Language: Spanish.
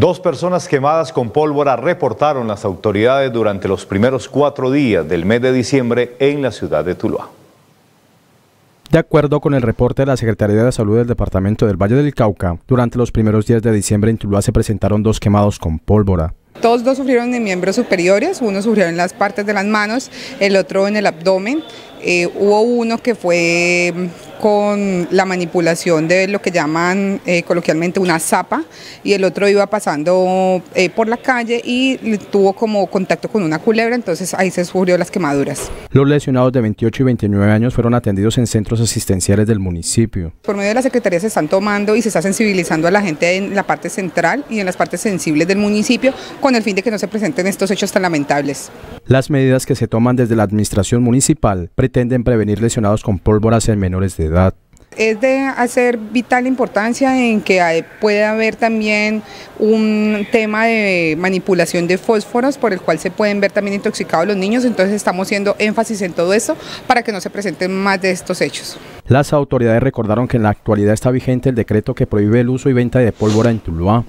Dos personas quemadas con pólvora reportaron las autoridades durante los primeros cuatro días del mes de diciembre en la ciudad de Tuluá. De acuerdo con el reporte de la Secretaría de Salud del Departamento del Valle del Cauca, durante los primeros días de diciembre en Tuluá se presentaron dos quemados con pólvora. Todos dos sufrieron en miembros superiores, uno sufrió en las partes de las manos, el otro en el abdomen. Eh, hubo uno que fue con la manipulación de lo que llaman eh, coloquialmente una zapa y el otro iba pasando eh, por la calle y tuvo como contacto con una culebra, entonces ahí se sufrió las quemaduras. Los lesionados de 28 y 29 años fueron atendidos en centros asistenciales del municipio. Por medio de la Secretaría se están tomando y se está sensibilizando a la gente en la parte central y en las partes sensibles del municipio con el fin de que no se presenten estos hechos tan lamentables. Las medidas que se toman desde la administración municipal pretenden a prevenir lesionados con pólvoras en menores de edad. Es de hacer vital importancia en que puede haber también un tema de manipulación de fósforos por el cual se pueden ver también intoxicados los niños, entonces estamos haciendo énfasis en todo esto para que no se presenten más de estos hechos. Las autoridades recordaron que en la actualidad está vigente el decreto que prohíbe el uso y venta de pólvora en Tuluá.